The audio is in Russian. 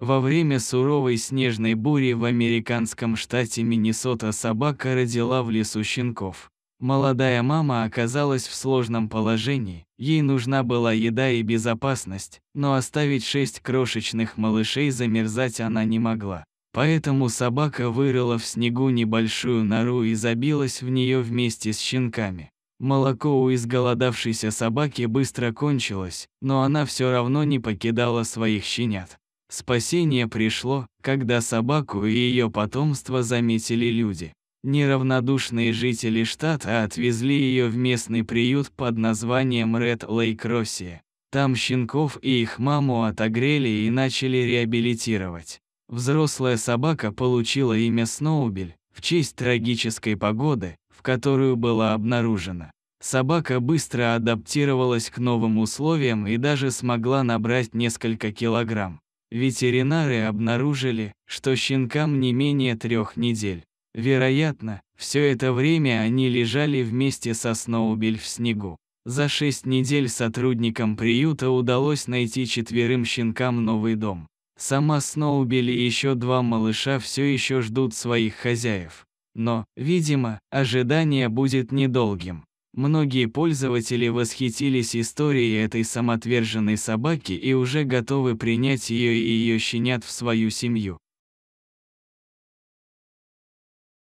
Во время суровой снежной бури в американском штате Миннесота собака родила в лесу щенков. Молодая мама оказалась в сложном положении, ей нужна была еда и безопасность, но оставить шесть крошечных малышей замерзать она не могла. Поэтому собака вырыла в снегу небольшую нору и забилась в нее вместе с щенками. Молоко у изголодавшейся собаки быстро кончилось, но она все равно не покидала своих щенят. Спасение пришло, когда собаку и ее потомство заметили люди. Неравнодушные жители штата отвезли ее в местный приют под названием Red Lake Россия. Там щенков и их маму отогрели и начали реабилитировать. Взрослая собака получила имя Сноубель в честь трагической погоды, в которую была обнаружена. Собака быстро адаптировалась к новым условиям и даже смогла набрать несколько килограмм. Ветеринары обнаружили, что щенкам не менее трех недель. Вероятно, все это время они лежали вместе со Сноубель в снегу. За шесть недель сотрудникам приюта удалось найти четверым щенкам новый дом. Сама Сноубель и еще два малыша все еще ждут своих хозяев. Но, видимо, ожидание будет недолгим. Многие пользователи восхитились историей этой самоотверженной собаки и уже готовы принять ее и ее щенят в свою семью.